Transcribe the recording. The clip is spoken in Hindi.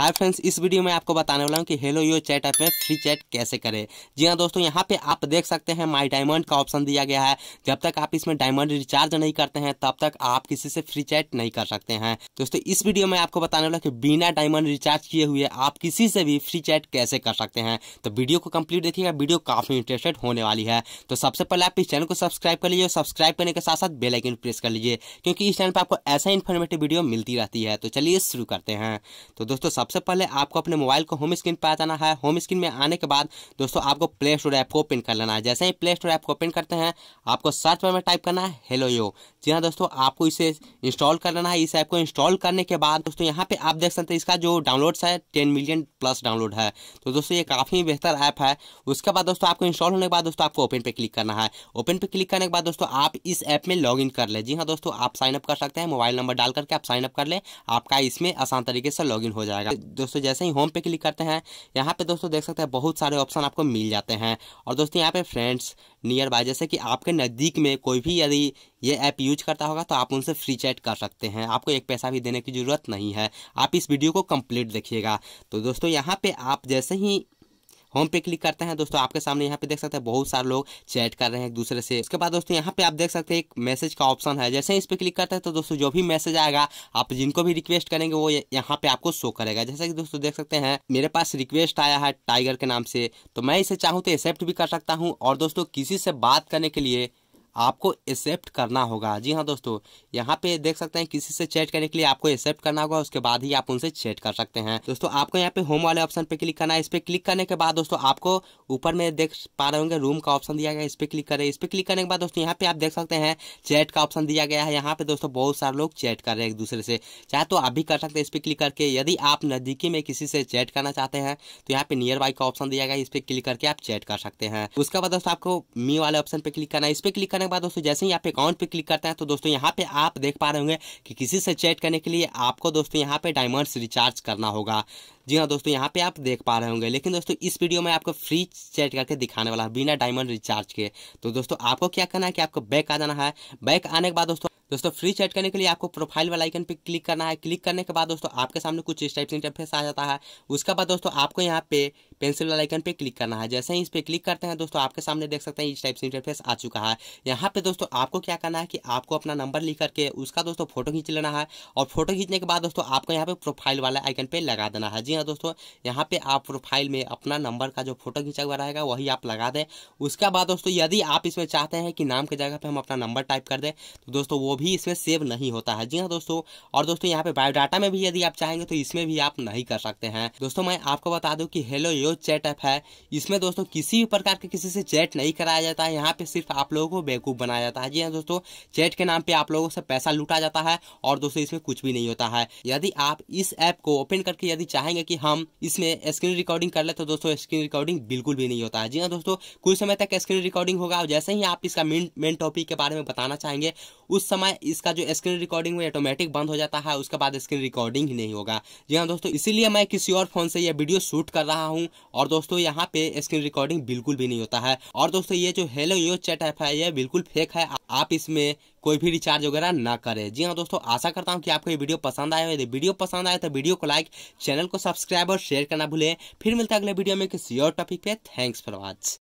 हाय फ्रेंड्स इस वीडियो में आपको बताने वाला हूँ कि हेलो यो चैट ऐप में फ्री चैट कैसे करें जी हाँ दोस्तों यहाँ पे आप देख सकते हैं माई डायमंड का ऑप्शन दिया गया है जब तक आप इसमें डायमंड रिचार्ज नहीं करते हैं तब तक आप किसी से फ्री चैट नहीं कर सकते हैं दोस्तों इस वीडियो में आपको बताने वाला कि बिना डायमंड रिचार्ज किए हुए आप किसी से भी फ्री चैट कैसे कर सकते हैं तो वीडियो को कम्प्लीट देखिएगा वीडियो काफ़ी इंटरेस्टेड होने वाली है तो सबसे पहले आप इस चैनल को सब्सक्राइब कर लीजिए सब्सक्राइब करने के साथ साथ बेलाइकन प्रेस कर लीजिए क्योंकि इस चैनल पर आपको ऐसा इन्फॉर्मेटिव वीडियो मिलती रहती है तो चलिए शुरू करते हैं तो दोस्तों सबसे पहले आपको अपने मोबाइल को होम स्क्रीन पर आ जाना है होम स्क्रीन में आने के बाद दोस्तों आपको प्ले स्टोर ऐप को ओपन कर लेना है जैसे ही प्ले स्टोर ऐप को ओपन करते हैं आपको सर्च बार में टाइप करना है हेलो यो जी हाँ दोस्तों आपको इसे इंस्टॉल कर लेना है इस ऐप को इंस्टॉल करने के बाद दोस्तों यहाँ पे आप देख सकते हैं इसका जो डाउनलोड है टेन मिलियन प्लस डाउनलोड है तो दोस्तों ये काफ़ी बेहतर ऐप है उसके बाद दोस्तों आपको इंस्टॉल होने के बाद दोस्तों आपको ओपन पे क्लिक करना है ओपन पे क्लिक करने के बाद दोस्तों आप इस ऐप में लॉग कर ले जी हाँ दोस्तों आप साइनअप कर सकते हैं मोबाइल नंबर डाल करके आप साइनअप कर ले आपका इसमें आसान तरीके से लॉग हो जाएगा जाएगा दोस्तों जैसे ही होम पे क्लिक करते हैं यहाँ पे दोस्तों देख सकते हैं बहुत सारे ऑप्शन आपको मिल जाते हैं और दोस्तों यहाँ पे फ्रेंड्स नियर बाय जैसे कि आपके नज़दीक में कोई भी यदि ये ऐप यूज करता होगा तो आप उनसे फ्री चैट कर सकते हैं आपको एक पैसा भी देने की ज़रूरत नहीं है आप इस वीडियो को कंप्लीट देखिएगा तो दोस्तों यहाँ पर आप जैसे ही होम पे क्लिक करते हैं दोस्तों आपके सामने यहाँ पे देख सकते हैं बहुत सारे लोग चैट कर रहे हैं एक दूसरे से उसके बाद दोस्तों यहाँ पे आप देख सकते हैं एक मैसेज का ऑप्शन है जैसे इस पर क्लिक करते हैं तो दोस्तों जो भी मैसेज आएगा आप जिनको भी रिक्वेस्ट करेंगे वो यहाँ पे आपको शो करेगा जैसे कि दोस्तों देख सकते हैं मेरे पास रिक्वेस्ट आया है टाइगर के नाम से तो मैं इसे चाहूँ तो एक्सेप्ट भी कर सकता हूँ और दोस्तों किसी से बात करने के लिए आपको एक्सेप्ट करना होगा जी हाँ दोस्तों यहाँ पे देख सकते हैं किसी से चैट करने के लिए आपको एक्सेप्ट करना होगा उसके बाद ही आप उनसे चैट कर सकते हैं दोस्तों आपको यहाँ पे होम वाले ऑप्शन पे क्लिक करना है इस पर क्लिक करने के बाद दोस्तों आपको ऊपर में देख पा रहे होंगे रूम का ऑप्शन दिया गया इस पर क्लिक करें इस पर क्लिक करने के बाद दोस्तों यहाँ पे आप देख सकते हैं चैट का ऑप्शन दिया गया है यहाँ पे दोस्तों बहुत सारे लोग चैट कर रहे हैं एक दूसरे से चाहे तो आप भी कर सकते हैं इस पर क्लिक करके यदि आप नज़दीकी में किसी से चैट करना चाहते हैं तो यहाँ पे नियर बाई का ऑप्शन दिया गया इस पर क्लिक करके आप चैट कर सकते हैं उसके बाद दोस्तों आपको मी वाले ऑप्शन पे क्लिक करना है इस पर क्लिक करने के बाद दोस्तों जैसे ही आप अकाउंट पे क्लिक करते हैं तो दोस्तों यहाँ पे आप देख पा रहे होंगे कि किसी से चैट करने के लिए आपको दोस्तों यहाँ पे डायमंड्स रिचार्ज करना होगा जी हाँ दोस्तों यहाँ पे आप देख पा रहे होंगे लेकिन दोस्तों इस वीडियो में आपको फ्री चैट करके दिखाने वाला है बिना डायमंड रिचार्ज के तो दोस्तों आपको क्या करना है कि आपको बैक आ जाना है बैक आने के बाद दोस्तों दोस्तों फ्री चैट करने के लिए आपको प्रोफाइल वाला आइकन पे क्लिक करना है क्लिक करने के बाद दोस्तों आपके सामने कुछ इस टाइप से इंटरफेस आ जाता है उसके बाद दोस्तों आपको यहाँ पे पेंसिल वाला आइकन पे क्लिक करना है जैसे ही इस पर क्लिक करते हैं दोस्तों आपके सामने देख सकते हैं इस टाइप से इंटरफेस आ चुका है यहाँ पे दोस्तों आपको क्या करना है कि आपको अपना नंबर लिख करके उसका दोस्तों फोटो खींच लेना है और फोटो खींचने के बाद दोस्तों आपको यहाँ पे प्रोफाइल वाला आइकन पे लगा देना है जी हाँ दोस्तों यहाँ पे आप प्रोफाइल में अपना नंबर का जो फोटो खींचा हुआ रहेगा वही आप लगा दें उसके बाद दोस्तों यदि आप इसमें चाहते हैं कि नाम की जगह पर हम अपना नंबर टाइप कर दें तो दोस्तों वो भी इसमें सेव नहीं होता है जी हाँ दोस्तों और दोस्तों यहाँ पे बायोडाटा में भी यदि आप चाहेंगे तो इसमें भी आप नहीं कर सकते हैं दोस्तों मैं आपको बता दूँ कि हेलो यो जो चैट ऐप है इसमें दोस्तों किसी भी प्रकार के किसी से चैट नहीं कराया जाता है यहाँ पे सिर्फ आप लोगों को बेवकूफ़ बनाया जाता है जी हाँ दोस्तों चैट के नाम पे आप लोगों से पैसा लूटा जाता है और दोस्तों इसमें कुछ भी नहीं होता है यदि आप इस ऐप को ओपन करके यदि चाहेंगे कि हम इसमें स्क्रीन रिकॉर्डिंग कर ले तो दोस्तों स्क्रीन रिकॉर्डिंग बिल्कुल भी नहीं होता है जी हाँ दोस्तों कुछ समय तक स्क्रीन रिकॉर्डिंग होगा जैसे ही आप इसका मेन टॉपिक के बारे में बताना चाहेंगे उस समय इसका जो स्क्रीन रिकॉर्डिंग वो ऑटोमेटिक बंद हो जाता है उसके बाद स्क्रीन रिकॉर्डिंग ही नहीं होगा जी हाँ दोस्तों इसीलिए मैं किसी और फोन से यह वीडियो शूट कर रहा हूँ और दोस्तों यहाँ पे स्क्रीन रिकॉर्डिंग बिल्कुल भी नहीं होता है और दोस्तों ये जो हेलो यो चैट ऐप है यह बिल्कुल फेक है आप इसमें कोई भी रिचार्ज वगैरह ना करें जी हाँ दोस्तों आशा करता हूँ कि आपको ये वीडियो पसंद आया हो यदि वीडियो पसंद आए तो वीडियो को लाइक चैनल को सब्सक्राइब और शेयर करना भूलें फिर मिलता है अगले वीडियो में किसी और टॉपिक पे थैंक्स फॉर वॉच